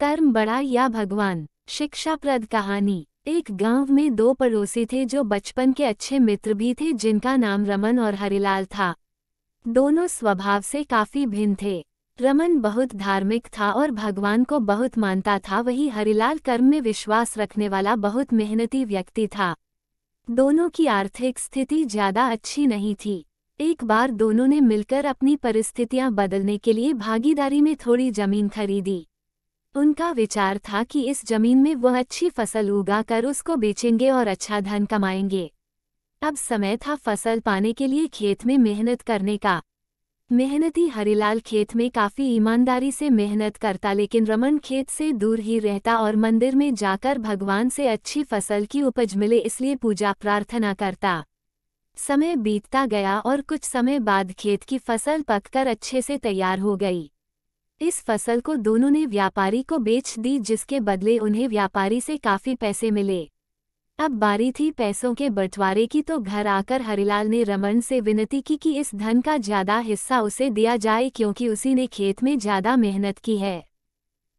कर्म बड़ा या भगवान शिक्षाप्रद कहानी एक गांव में दो पड़ोसी थे जो बचपन के अच्छे मित्र भी थे जिनका नाम रमन और हरिलाल था दोनों स्वभाव से काफी भिन्न थे रमन बहुत धार्मिक था और भगवान को बहुत मानता था वही हरिलाल कर्म में विश्वास रखने वाला बहुत मेहनती व्यक्ति था दोनों की आर्थिक स्थिति ज्यादा अच्छी नहीं थी एक बार दोनों ने मिलकर अपनी परिस्थितियां बदलने के लिए भागीदारी में थोड़ी जमीन खरीदी उनका विचार था कि इस जमीन में वह अच्छी फसल उगाकर उसको बेचेंगे और अच्छा धन कमाएंगे अब समय था फसल पाने के लिए खेत में मेहनत करने का मेहनती हरिलाल खेत में काफ़ी ईमानदारी से मेहनत करता लेकिन रमन खेत से दूर ही रहता और मंदिर में जाकर भगवान से अच्छी फसल की उपज मिले इसलिए पूजा प्रार्थना करता समय बीतता गया और कुछ समय बाद खेत की फसल पककर अच्छे से तैयार हो गई इस फसल को दोनों ने व्यापारी को बेच दी जिसके बदले उन्हें व्यापारी से काफ़ी पैसे मिले अब बारी थी पैसों के बंटवारे की तो घर आकर हरिलाल ने रमन से विनती की कि इस धन का ज़्यादा हिस्सा उसे दिया जाए क्योंकि उसी ने खेत में ज़्यादा मेहनत की है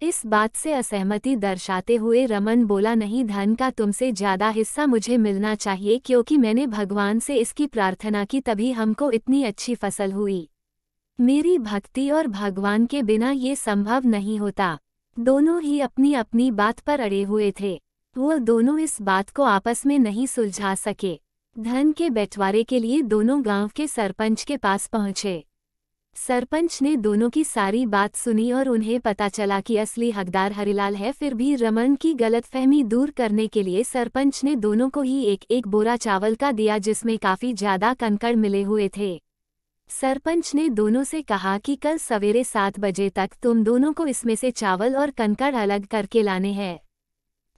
इस बात से असहमति दर्शाते हुए रमन बोला नहीं धन का तुमसे ज़्यादा हिस्सा मुझे मिलना चाहिए क्योंकि मैंने भगवान से इसकी प्रार्थना की तभी हमको इतनी अच्छी फसल हुई मेरी भक्ति और भगवान के बिना ये संभव नहीं होता दोनों ही अपनी अपनी बात पर अड़े हुए थे वो दोनों इस बात को आपस में नहीं सुलझा सके धन के बंटवारे के लिए दोनों गांव के सरपंच के पास पहुंचे सरपंच ने दोनों की सारी बात सुनी और उन्हें पता चला कि असली हकदार हरिलाल है फिर भी रमन की गलतफहमी दूर करने के लिए सरपंच ने दोनों को ही एक एक बोरा चावल का दिया जिसमें काफ़ी ज़्यादा कंकड़ मिले हुए थे सरपंच ने दोनों से कहा कि कल सवेरे सात बजे तक तुम दोनों को इसमें से चावल और कनकड़ अलग करके लाने हैं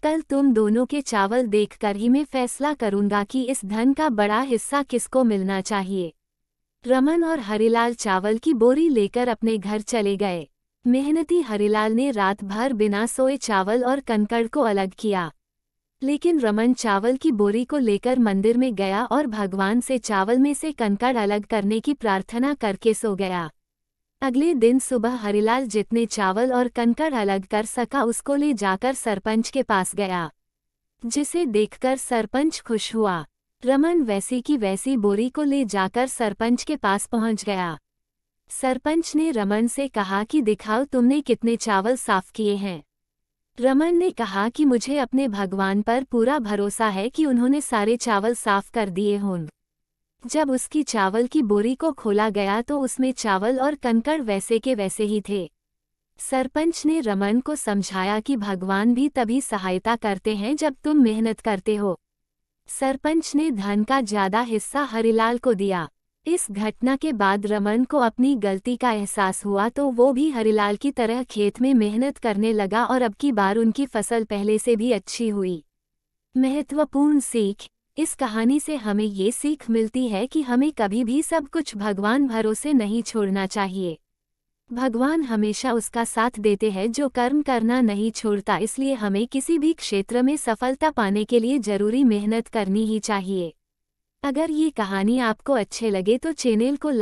कल तुम दोनों के चावल देखकर ही मैं फैसला करूंगा कि इस धन का बड़ा हिस्सा किसको मिलना चाहिए रमन और हरिलाल चावल की बोरी लेकर अपने घर चले गए मेहनती हरिलाल ने रात भर बिना सोए चावल और कनकड़ को अलग किया लेकिन रमन चावल की बोरी को लेकर मंदिर में गया और भगवान से चावल में से कंकड़ अलग करने की प्रार्थना करके सो गया अगले दिन सुबह हरिलाल जितने चावल और कंकड़ अलग कर सका उसको ले जाकर सरपंच के पास गया जिसे देखकर सरपंच खुश हुआ रमन वैसी की वैसी बोरी को ले जाकर सरपंच के पास पहुंच गया सरपंच ने रमन से कहा कि दिखाओ तुमने कितने चावल साफ किए हैं रमन ने कहा कि मुझे अपने भगवान पर पूरा भरोसा है कि उन्होंने सारे चावल साफ कर दिए हों जब उसकी चावल की बोरी को खोला गया तो उसमें चावल और कंकड़ वैसे के वैसे ही थे सरपंच ने रमन को समझाया कि भगवान भी तभी सहायता करते हैं जब तुम मेहनत करते हो सरपंच ने धन का ज्यादा हिस्सा हरिलाल को दिया इस घटना के बाद रमन को अपनी गलती का एहसास हुआ तो वो भी हरिलाल की तरह खेत में मेहनत करने लगा और अब की बार उनकी फसल पहले से भी अच्छी हुई महत्वपूर्ण सीख इस कहानी से हमें ये सीख मिलती है कि हमें कभी भी सब कुछ भगवान भरोसे नहीं छोड़ना चाहिए भगवान हमेशा उसका साथ देते हैं जो कर्म करना नहीं छोड़ता इसलिए हमें किसी भी क्षेत्र में सफलता पाने के लिए जरूरी मेहनत करनी ही चाहिए अगर ये कहानी आपको अच्छे लगे तो चैनल को